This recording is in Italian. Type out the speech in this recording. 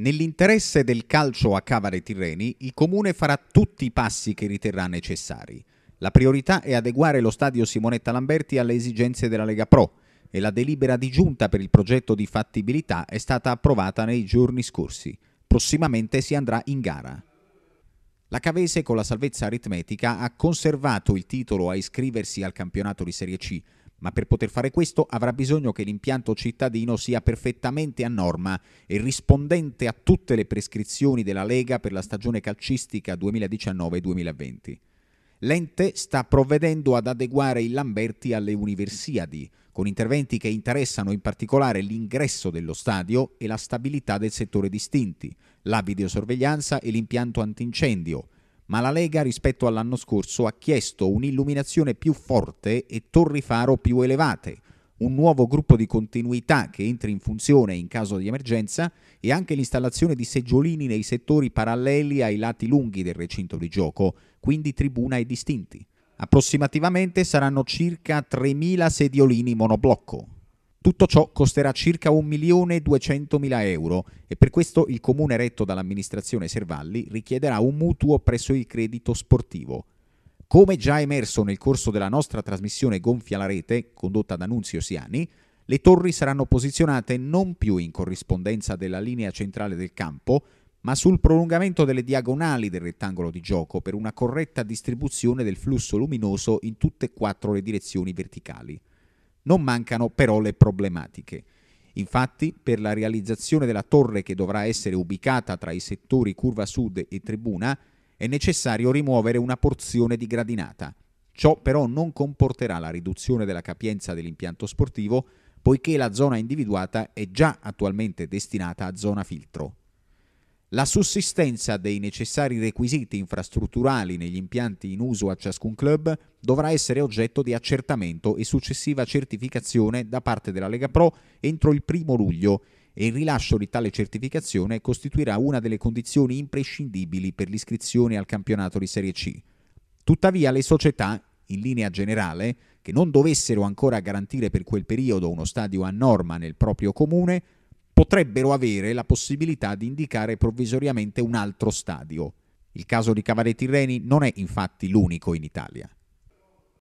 Nell'interesse del calcio a Cavare Tirreni, il Comune farà tutti i passi che riterrà necessari. La priorità è adeguare lo stadio Simonetta Lamberti alle esigenze della Lega Pro e la delibera di giunta per il progetto di fattibilità è stata approvata nei giorni scorsi. Prossimamente si andrà in gara. La Cavese con la salvezza aritmetica ha conservato il titolo a iscriversi al campionato di Serie C ma per poter fare questo avrà bisogno che l'impianto cittadino sia perfettamente a norma e rispondente a tutte le prescrizioni della Lega per la stagione calcistica 2019-2020. L'ente sta provvedendo ad adeguare il Lamberti alle Universiadi, con interventi che interessano in particolare l'ingresso dello stadio e la stabilità del settore distinti, la videosorveglianza e l'impianto antincendio, ma la Lega rispetto all'anno scorso ha chiesto un'illuminazione più forte e torri faro più elevate, un nuovo gruppo di continuità che entri in funzione in caso di emergenza e anche l'installazione di seggiolini nei settori paralleli ai lati lunghi del recinto di gioco, quindi tribuna e distinti. Approssimativamente saranno circa 3.000 sediolini monoblocco. Tutto ciò costerà circa 1.200.000 euro e per questo il comune retto dall'amministrazione Servalli richiederà un mutuo presso il credito sportivo. Come già emerso nel corso della nostra trasmissione Gonfia la rete, condotta da Nunzio Siani, le torri saranno posizionate non più in corrispondenza della linea centrale del campo, ma sul prolungamento delle diagonali del rettangolo di gioco per una corretta distribuzione del flusso luminoso in tutte e quattro le direzioni verticali. Non mancano però le problematiche. Infatti, per la realizzazione della torre che dovrà essere ubicata tra i settori curva sud e tribuna, è necessario rimuovere una porzione di gradinata. Ciò però non comporterà la riduzione della capienza dell'impianto sportivo, poiché la zona individuata è già attualmente destinata a zona filtro la sussistenza dei necessari requisiti infrastrutturali negli impianti in uso a ciascun club dovrà essere oggetto di accertamento e successiva certificazione da parte della Lega Pro entro il primo luglio e il rilascio di tale certificazione costituirà una delle condizioni imprescindibili per l'iscrizione al campionato di Serie C. Tuttavia le società, in linea generale, che non dovessero ancora garantire per quel periodo uno stadio a norma nel proprio comune, potrebbero avere la possibilità di indicare provvisoriamente un altro stadio. Il caso di Cavaletti Reni non è infatti l'unico in Italia.